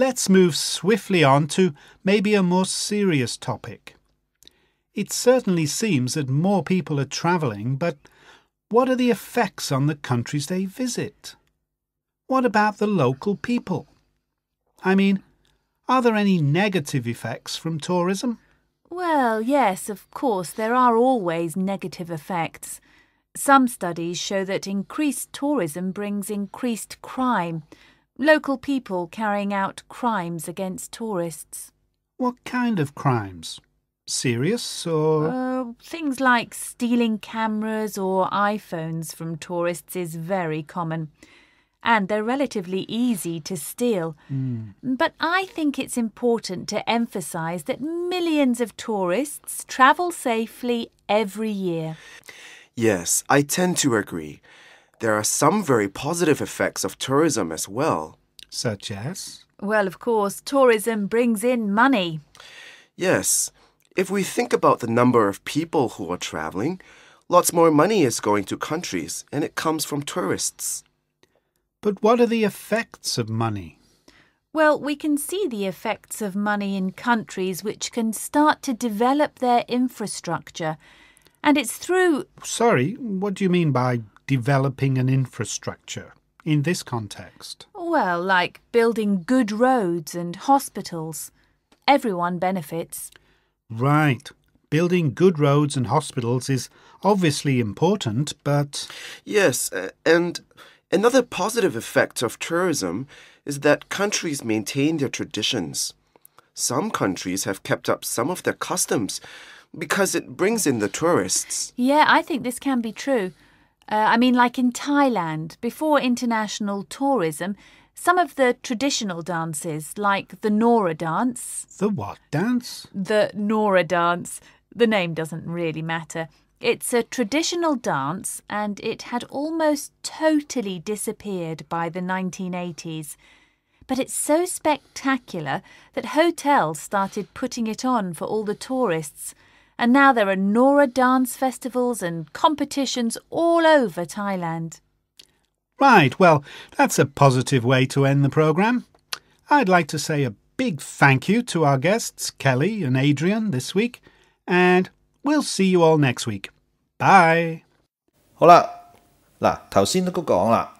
let's move swiftly on to maybe a more serious topic. It certainly seems that more people are travelling, but what are the effects on the countries they visit? What about the local people? I mean, are there any negative effects from tourism? Well, yes, of course, there are always negative effects. Some studies show that increased tourism brings increased crime, local people carrying out crimes against tourists. What kind of crimes? Serious or? Uh, things like stealing cameras or iPhones from tourists is very common. And they're relatively easy to steal. Mm. But I think it's important to emphasise that millions of tourists travel safely every year. Yes, I tend to agree there are some very positive effects of tourism as well. Such as? Well, of course, tourism brings in money. Yes. If we think about the number of people who are traveling, lots more money is going to countries, and it comes from tourists. But what are the effects of money? Well, we can see the effects of money in countries which can start to develop their infrastructure. And it's through. Sorry, what do you mean by developing an infrastructure in this context? Well, like building good roads and hospitals. Everyone benefits. Right. Building good roads and hospitals is obviously important, but. Yes, and another positive effect of tourism is that countries maintain their traditions. Some countries have kept up some of their customs because it brings in the tourists. Yeah, I think this can be true. Uh, I mean, like in Thailand, before international tourism, some of the traditional dances, like the Nora dance. The what dance? The Nora dance. The name doesn't really matter. It's a traditional dance and it had almost totally disappeared by the 1980s. But it's so spectacular that hotels started putting it on for all the tourists. And now there are Nora dance festivals and competitions all over Thailand. Right, well, that's a positive way to end the programme. I'd like to say a big thank you to our guests, Kelly and Adrian, this week, and we'll see you all next week. Bye. 好啦，嗱，頭先都講啦。